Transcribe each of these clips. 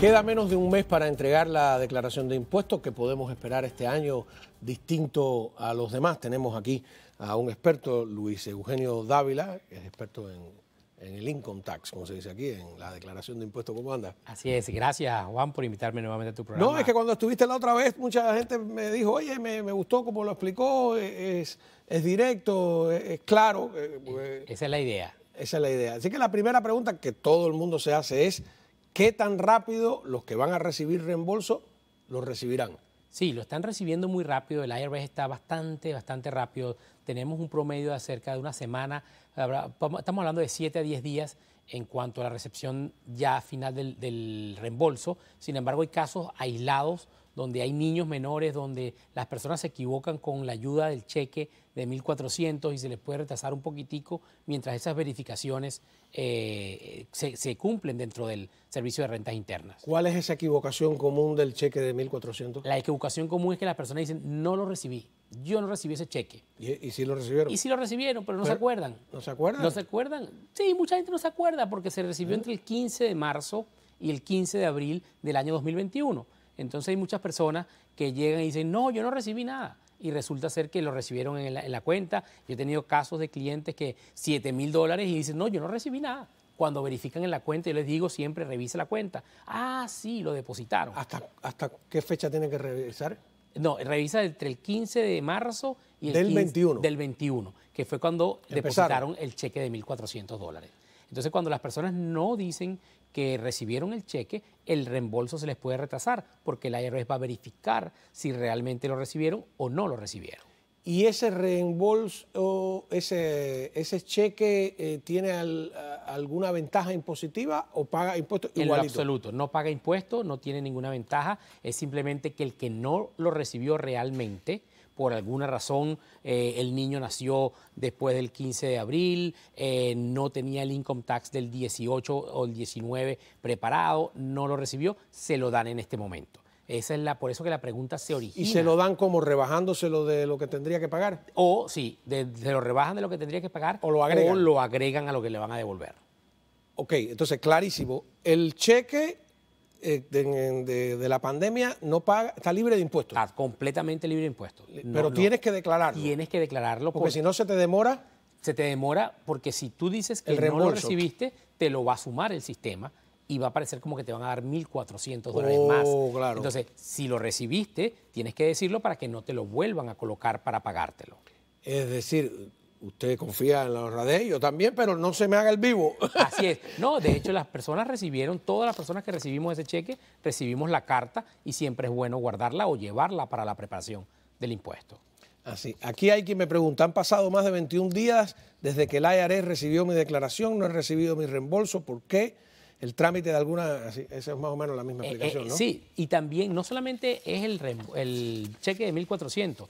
Queda menos de un mes para entregar la declaración de impuestos que podemos esperar este año distinto a los demás. Tenemos aquí a un experto, Luis Eugenio Dávila, que es experto en, el income tax, como se dice aquí, en la declaración de impuestos. ¿Cómo anda? Así es, gracias Juan por invitarme nuevamente a tu programa. No, es que cuando estuviste la otra vez, mucha gente me dijo, oye, me, gustó como lo explicó, e, es, directo, e, es claro. E, esa es la idea. Esa es la idea. Así que la primera pregunta que todo el mundo se hace es... ¿Qué tan rápido los que van a recibir reembolso lo recibirán? Sí, lo están recibiendo muy rápido. El IRS está bastante, bastante rápido. Tenemos un promedio de cerca de una semana. Estamos hablando de 7 a 10 días en cuanto a la recepción ya final del, del reembolso. Sin embargo, hay casos aislados donde hay niños menores, donde las personas se equivocan con la ayuda del cheque de 1.400 y se les puede retrasar un poquitico mientras esas verificaciones eh, se, cumplen dentro del servicio de rentas internas. ¿Cuál es esa equivocación común del cheque de 1.400? La equivocación común es que las personas dicen, no lo recibí, yo no recibí ese cheque. ¿Y, si lo recibieron? Y si lo recibieron, pero no se acuerdan. ¿No se acuerdan? No se acuerdan. Sí, mucha gente no se acuerda porque se recibió entre el 15 de marzo y el 15 de abril del año 2021 entonces hay muchas personas que llegan y dicen, no, yo no recibí nada. Y resulta ser que lo recibieron en la, cuenta. Yo he tenido casos de clientes que 7 mil dólares y dicen, no, yo no recibí nada cuando verifican en la cuenta, yo les digo siempre, revise la cuenta. Ah, sí, lo depositaron. ¿Hasta, qué fecha tienen que revisar? No, revisa entre el 15 de marzo y el del 21. Del 21, que fue cuando depositaron el cheque de 1.400 dólares. Entonces, cuando las personas no dicen que recibieron el cheque, el reembolso se les puede retrasar porque el IRS va a verificar si realmente lo recibieron o no lo recibieron. ¿Y ese reembolso, ese, ese cheque eh, tiene alguna ventaja impositiva o paga impuestos En absoluto, no paga impuestos, no tiene ninguna ventaja, es simplemente que el que no lo recibió realmente por alguna razón eh, el niño nació después del 15 de abril, eh, no tenía el income tax del 18 o el 19 preparado, no lo recibió, se lo dan en este momento. Esa es la, por eso que la pregunta se origina. ¿Y se lo dan como rebajándoselo de lo que tendría que pagar? O sí, se lo rebajan de lo que tendría que pagar o lo agregan, o lo agregan a lo que le van a devolver. Ok, entonces clarísimo. El cheque este, de, la pandemia no paga, está libre de impuestos. Está completamente libre de impuestos. Pero tienes que declararlo. Tienes que declararlo. Porque si no se te demora. Se te demora porque si tú dices que no lo recibiste, te lo va a sumar el sistema y va a parecer como que te van a dar 1.400 dólares oh, más. Entonces, si lo recibiste, tienes que decirlo para que no te lo vuelvan a colocar para pagártelo. Es decir, usted confía en la honradez, yo también, pero no se me haga el vivo. Así es. No, de hecho, las personas recibieron, todas las personas que recibimos ese cheque, recibimos la carta y siempre es bueno guardarla o llevarla para la preparación del impuesto. Así, aquí hay quien me pregunta, han pasado más de 21 días desde que el IRS recibió mi declaración, no he recibido mi reembolso, ¿por qué? El trámite de alguna, esa es más o menos la misma eh, explicación, eh, ¿no? Sí, y también no solamente es el, el cheque de 1.400,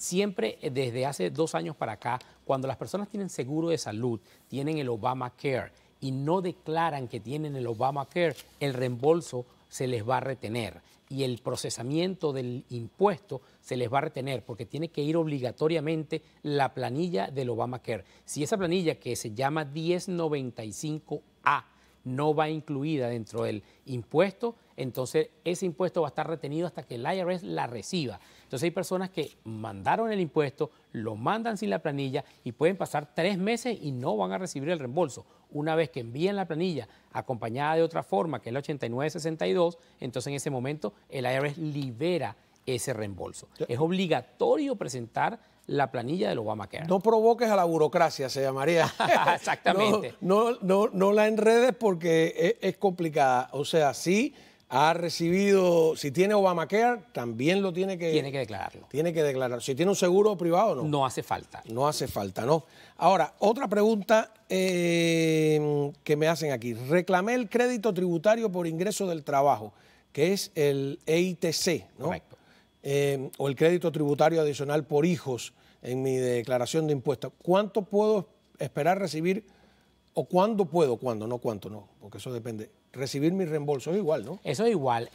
Siempre eh, desde hace dos años para acá, cuando las personas tienen seguro de salud, tienen el Obamacare y no declaran que tienen el Obamacare, el reembolso se les va a retener y el procesamiento del impuesto se les va a retener porque tiene que ir obligatoriamente la planilla del Obamacare. Si esa planilla que se llama 1095A no va incluida dentro del impuesto, entonces ese impuesto va a estar retenido hasta que el IRS la reciba. Entonces hay personas que mandaron el impuesto, lo mandan sin la planilla y pueden pasar tres meses y no van a recibir el reembolso. Una vez que envíen la planilla acompañada de otra forma, que es la 8962, entonces en ese momento el IRS libera ese reembolso. Es obligatorio presentar la planilla del Obamacare. No provoques a la burocracia, se llamaría. Exactamente. No, no, no, la enredes porque e, es complicada. O sea, sí ha recibido, si tiene Obamacare, también lo tiene que... Tiene que declararlo. Tiene que declararlo. Si tiene un seguro privado, no. No hace falta. No hace falta, ¿no? Ahora, otra pregunta eh, que me hacen aquí. Reclamé el crédito tributario por ingreso del trabajo, que es el EITC, ¿no? Correcto. Eh, o el crédito tributario adicional por hijos en mi declaración de impuestos. ¿Cuánto puedo esperar recibir? o cuándo puedo, cuándo, no cuánto, no, porque eso depende. Recibir mi reembolso es igual, ¿no? Eso es igual.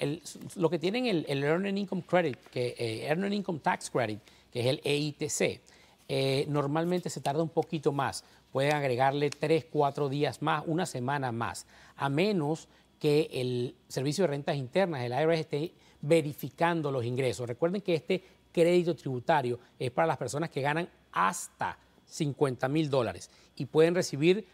lo que tienen el, Earned Income Credit, que eh, Income Tax Credit, que es el EITC, eh, normalmente se tarda un poquito más. Pueden agregarle tres, cuatro días más, una semana más, a menos que el Servicio de Rentas Internas, el IRS, esté verificando los ingresos. Recuerden que este crédito tributario es para las personas que ganan hasta 50 mil dólares y pueden recibir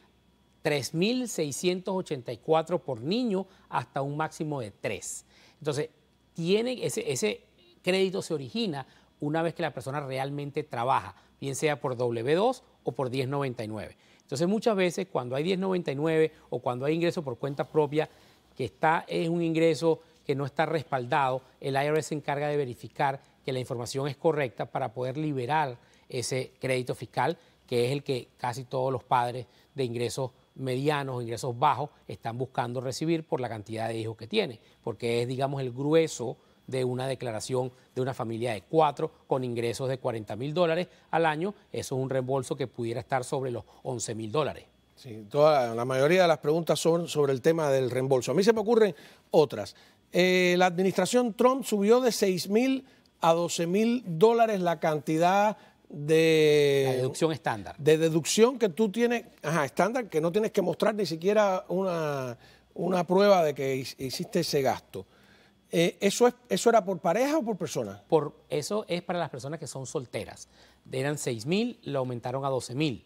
3.684 por niño hasta un máximo de 3. Entonces, tiene ese, crédito se origina una vez que la persona realmente trabaja, bien sea por W2 o por 1099. Entonces muchas veces cuando hay 1099 o cuando hay ingreso por cuenta propia, que está, es un ingreso que no está respaldado, el IRS se encarga de verificar que la información es correcta para poder liberar ese crédito fiscal que es el que casi todos los padres de ingresos medianos, ingresos bajos, están buscando recibir por la cantidad de hijos que tiene, porque es, digamos, el grueso de una declaración de una familia de cuatro con ingresos de 40 mil dólares al año, eso es un reembolso que pudiera estar sobre los 11 mil dólares. Sí, toda, la mayoría de las preguntas son sobre el tema del reembolso. A mí se me ocurren otras. Eh, la administración Trump subió de 6 mil a 12 mil dólares la cantidad de... deducción estándar. De deducción que tú tienes, ajá, estándar, que no tienes que mostrar ni siquiera una, una prueba de que hiciste ese gasto. Eh, ¿eso, es, ¿Eso era por pareja o por persona? Por, eso es para las personas que son solteras. Eran 6 mil, lo aumentaron a 12 mil.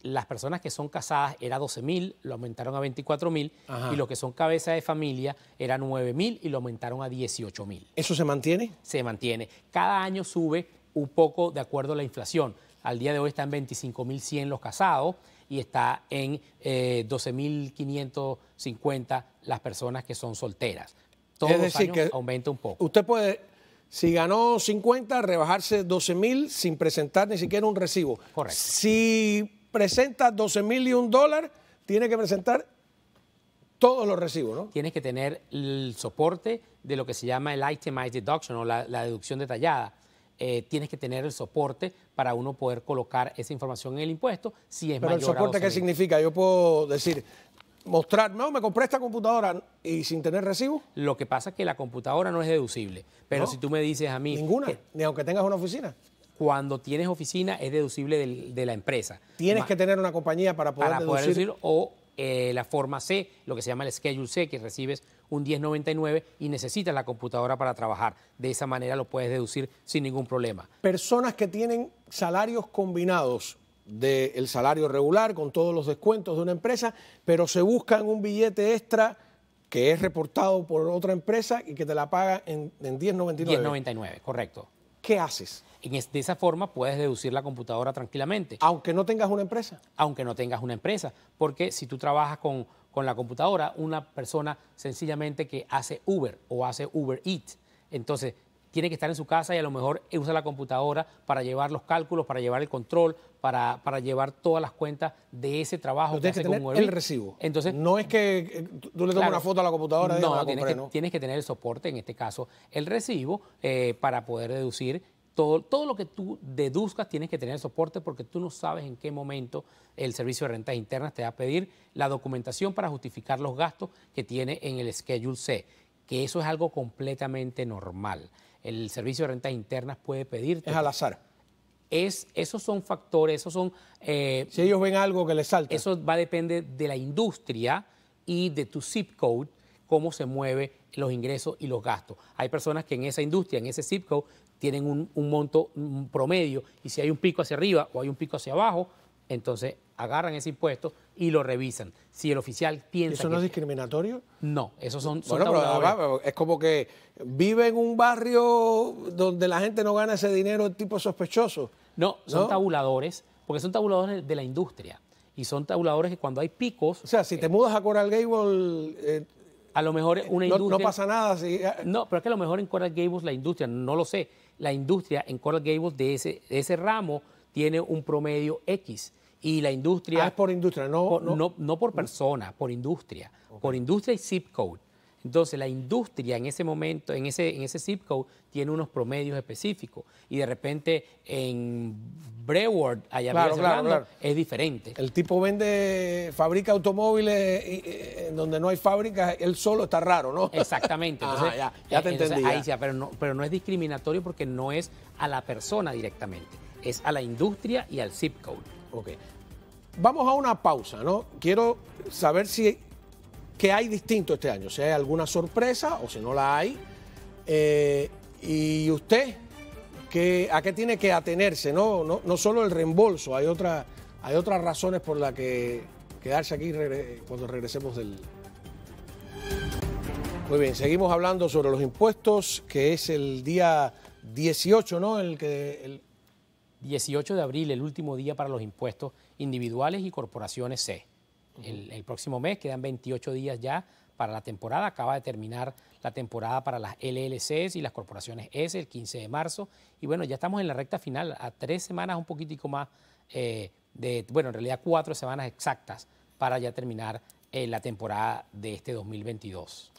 Las personas que son casadas era 12 mil, lo aumentaron a 24 mil. Y los que son cabeza de familia era 9 mil y lo aumentaron a 18.000. mil. ¿Eso se mantiene? Se mantiene. Cada año sube un poco de acuerdo a la inflación. Al día de hoy están en 25.100 los casados y está en 12.550 eh, las personas que son solteras. Todos que aumenta un poco. Usted puede, si ganó 50, rebajarse 12.000 sin presentar ni siquiera un recibo. Correcto. Si presenta 12.000 y un dólar, tiene que presentar todos los recibos, ¿no? Tienes que tener el soporte de lo que se llama el itemized deduction o la deducción detallada, eh, tienes que tener el soporte para uno poder colocar esa información en el impuesto si es Pero el soporte, ¿qué significa? Yo puedo decir, mostrar, no, me compré esta computadora y sin tener recibo. Lo que pasa es que la computadora no es deducible, pero si tú me dices a mí... Ninguna, ni aunque tengas una oficina. Cuando tienes oficina es deducible de la empresa. Tienes que tener una compañía para poder para Poder deducir o eh, la forma C, lo que se llama el Schedule C, que recibes un 1099 y necesitas la computadora para trabajar. De esa manera lo puedes deducir sin ningún problema. Personas que tienen salarios combinados del salario regular con todos los descuentos de una empresa, pero se buscan un billete extra que es reportado por otra empresa y que te la paga en, 10.99. 10.99, correcto. ¿Qué haces? En de esa forma puedes deducir la computadora tranquilamente. Aunque no tengas una empresa. Aunque no tengas una empresa, porque si tú trabajas con, con la computadora una persona sencillamente que hace Uber o hace Uber Eats. Entonces, tiene que estar en su casa y a lo mejor usa la computadora para llevar los cálculos, para llevar el control, para, llevar todas las cuentas de ese trabajo que hace Uber. el recibo. Entonces, no es que eh, tú le tomes una foto a la computadora. Y no, tienes, que, no, tienes que tener el soporte, en este caso el recibo, eh, para poder deducir todo, lo que tú deduzcas tienes que tener soporte porque tú no sabes en qué momento el Servicio de Rentas Internas te va a pedir la documentación para justificar los gastos que tiene en el Schedule C, que eso es algo completamente normal. El Servicio de Rentas Internas puede pedirte... Es al azar. Es, esos son factores, esos son... Eh, si ellos ven algo que les salta. Eso va a depender de la industria y de tu zip code cómo se mueven los ingresos y los gastos. Hay personas que en esa industria, en ese zip code, tienen un, monto promedio y si hay un pico hacia arriba o hay un pico hacia abajo, entonces agarran ese impuesto y lo revisan. Si el oficial piensa. ¿Eso no es discriminatorio? No, esos son. son bueno, pero, es como que vive en un barrio donde la gente no gana ese dinero, el tipo sospechoso. No, son tabuladores, porque son tabuladores de la industria. Y son tabuladores que cuando hay picos. O sea, si te eh, mudas a Coral Gable, eh, a lo mejor una industria. No, pasa nada. No, pero es que a lo mejor en Coral Gables la industria, no lo sé, la industria en Coral Gables de ese, ese ramo tiene un promedio X. Y la industria. Ah, es por industria, no. Por, no, no, por persona, por industria. Por industria y zip code. Entonces, la industria en ese momento, en ese, en ese zip code, tiene unos promedios específicos. Y de repente en Breward, allá es diferente. El tipo vende, fabrica automóviles y, donde no hay fábricas, él solo está raro, ¿no? Exactamente. Ah, ya, te eh, entendí. Ahí sí, pero, no, pero no es discriminatorio porque no es a la persona directamente, es a la industria y al zip code. Ok. Vamos a una pausa, ¿no? Quiero saber si ¿Qué hay distinto este año? Si hay alguna sorpresa o si no la hay. Eh, ¿Y usted a qué tiene que atenerse? No, no, solo el reembolso, hay, otra, hay otras razones por las que quedarse aquí cuando regresemos del... Muy bien, seguimos hablando sobre los impuestos, que es el día 18, ¿no? El que, el... 18 de abril, el último día para los impuestos individuales y corporaciones C el, próximo mes, quedan 28 días ya para la temporada, acaba de terminar la temporada para las LLCs y las corporaciones S el 15 de marzo, y bueno, ya estamos en la recta final, a tres semanas un poquitico más, eh, de, bueno, en realidad cuatro semanas exactas para ya terminar eh, la temporada de este 2022.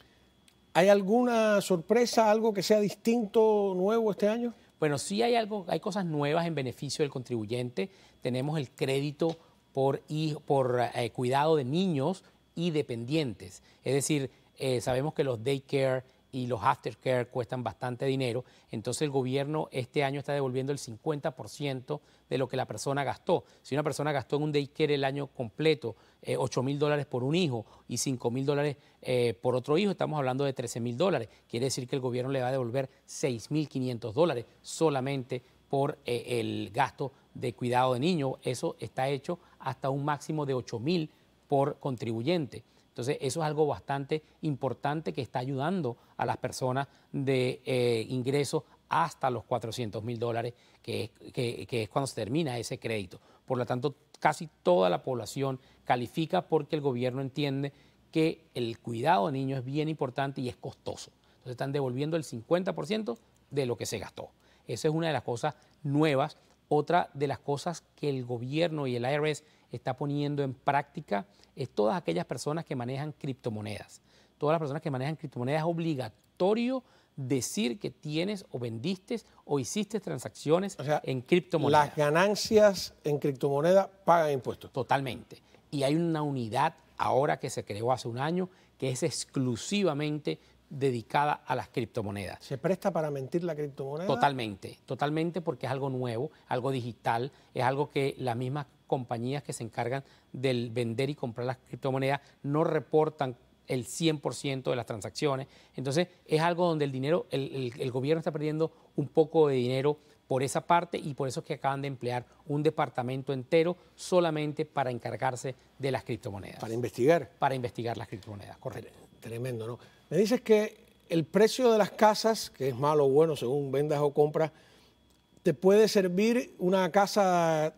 ¿Hay alguna sorpresa, algo que sea distinto, nuevo este año? Bueno, sí hay algo, hay cosas nuevas en beneficio del contribuyente. Tenemos el crédito por, por eh, cuidado de niños y dependientes. Es decir, eh, sabemos que los daycare y los aftercare cuestan bastante dinero, entonces el gobierno este año está devolviendo el 50% de lo que la persona gastó. Si una persona gastó en un daycare el año completo eh, 8 mil dólares por un hijo y 5 mil dólares eh, por otro hijo, estamos hablando de 13 mil dólares. Quiere decir que el gobierno le va a devolver 6 mil 500 dólares solamente por el gasto de cuidado de niños, eso está hecho hasta un máximo de 8 mil por contribuyente. Entonces, eso es algo bastante importante que está ayudando a las personas de eh, ingreso ingresos hasta los 400 mil dólares, que es, que es cuando se termina ese crédito. Por lo tanto, casi toda la población califica porque el gobierno entiende que el cuidado de niños es bien importante y es costoso. Entonces, están devolviendo el 50% de lo que se gastó. Esa es una de las cosas nuevas otra de las cosas que el gobierno y el IRS está poniendo en práctica es todas aquellas personas que manejan criptomonedas. Todas las personas que manejan criptomonedas es obligatorio decir que tienes o vendiste o hiciste transacciones o sea, en criptomonedas. Las ganancias en criptomonedas pagan impuestos. Totalmente. Y hay una unidad ahora que se creó hace un año que es exclusivamente dedicada a las criptomonedas. ¿Se presta para mentir la criptomoneda? Totalmente, totalmente porque es algo nuevo, algo digital, es algo que las mismas compañías que se encargan del vender y comprar las criptomonedas no reportan el 100% de las transacciones. Entonces es algo donde el dinero, el, gobierno está perdiendo un poco de dinero por esa parte y por eso es que acaban de emplear un departamento entero solamente para encargarse de las criptomonedas. Para investigar. Para investigar las criptomonedas, correcto. Tremendo, ¿no? Me dices que el precio de las casas, que es malo o bueno según vendas o compras, te puede servir una casa,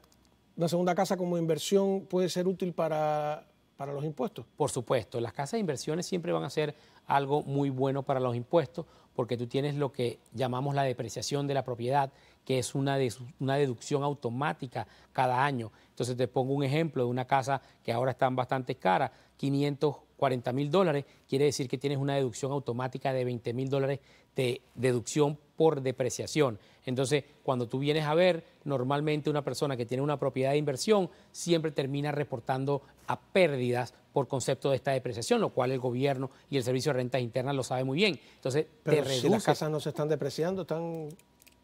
una segunda casa como inversión, puede ser útil para, para los impuestos. Por supuesto, las casas de inversiones siempre van a ser algo muy bueno para los impuestos porque tú tienes lo que llamamos la depreciación de la propiedad, que es una, una deducción automática cada año. Entonces te pongo un ejemplo de una casa que ahora está bastante cara. 540 mil dólares, quiere decir que tienes una deducción automática de 20 mil dólares de deducción por depreciación. Entonces, cuando tú vienes a ver, normalmente una persona que tiene una propiedad de inversión siempre termina reportando a pérdidas por concepto de esta depreciación, lo cual el gobierno y el Servicio de Rentas Internas lo sabe muy bien. Entonces, Pero las casas no se están depreciando, están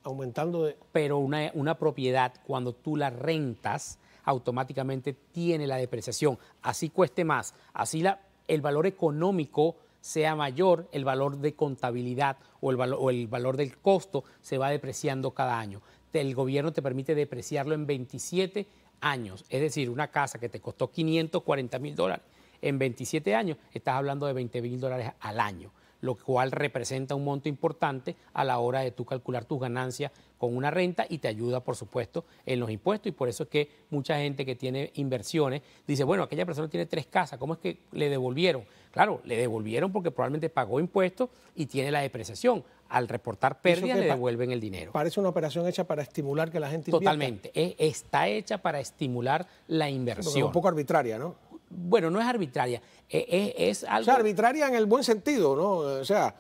aumentando Pero una, una propiedad, cuando tú la rentas, automáticamente tiene la depreciación. Así cueste más, así el valor económico sea mayor, el valor de contabilidad o o el valor del costo se va depreciando cada año. El gobierno te permite depreciarlo en 27 años, es decir, una casa que te costó 540 mil dólares en 27 años, estás hablando de 20 mil dólares al año lo cual representa un monto importante a la hora de tú calcular tus ganancias con una renta y te ayuda, por supuesto, en los impuestos. Y por eso es que mucha gente que tiene inversiones dice, bueno, aquella persona tiene tres casas, ¿cómo es que le devolvieron? Claro, le devolvieron porque probablemente pagó impuestos y tiene la depreciación. Al reportar pérdidas le devuelven el dinero. Parece una operación hecha para estimular que la gente invierta. Totalmente, está hecha para estimular la inversión. un poco arbitraria, ¿no? bueno, no es arbitraria, e, e, es, algo... O sea, arbitraria en el buen sentido, ¿no? O sea,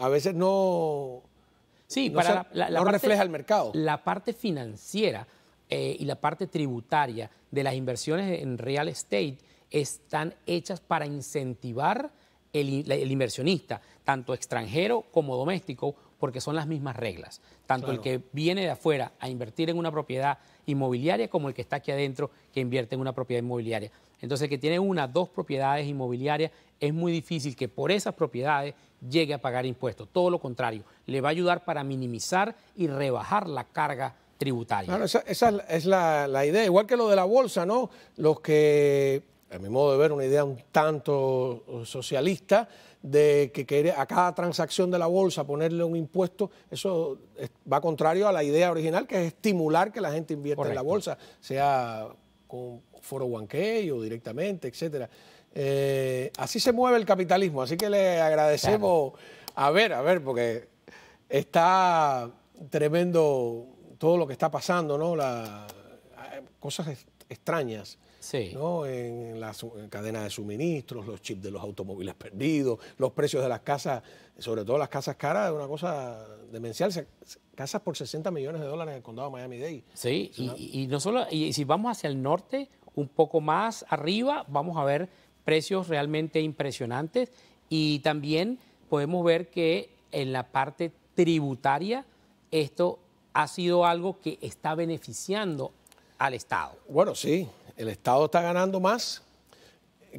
a veces no... Sí, la, refleja el mercado. La parte financiera eh, y la parte tributaria de las inversiones en real estate están hechas para incentivar el inversionista, tanto extranjero como doméstico, porque son las mismas reglas. Tanto el que viene de afuera a invertir en una propiedad inmobiliaria como el que está aquí adentro que invierte en una propiedad inmobiliaria. Entonces, el que tiene una, dos propiedades inmobiliarias, es muy difícil que por esas propiedades llegue a pagar impuestos. Todo lo contrario, le va a ayudar para minimizar y rebajar la carga tributaria. Bueno, esa, es la, la idea. Igual que lo de la bolsa, ¿no? Los que a mi modo de ver, una idea un tanto socialista de que quiere a cada transacción de la bolsa ponerle un impuesto, eso va contrario a la idea original que es estimular que la gente invierta en la bolsa, sea con foro o directamente, etc eh, así se mueve el capitalismo, así que le agradecemos. A ver, a ver, porque está tremendo todo lo que está pasando, ¿no? La, cosas extrañas sí. ¿no? en la cadena de suministros, los chips de los automóviles perdidos, los precios de las casas, sobre todo las casas caras, es una cosa demencial. Casas por 60 millones de dólares en el condado de Miami-Dade. Sí, y, no solo, y si vamos hacia el norte, un poco más arriba, vamos a ver precios realmente impresionantes y también podemos ver que en la parte tributaria esto ha sido algo que está beneficiando al Estado. Bueno, sí, el Estado está ganando más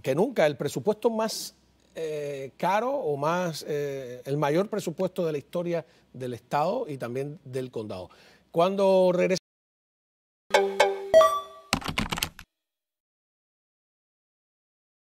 que nunca. El presupuesto más eh, caro o más, eh, el mayor presupuesto de la historia del Estado y también del condado. Cuando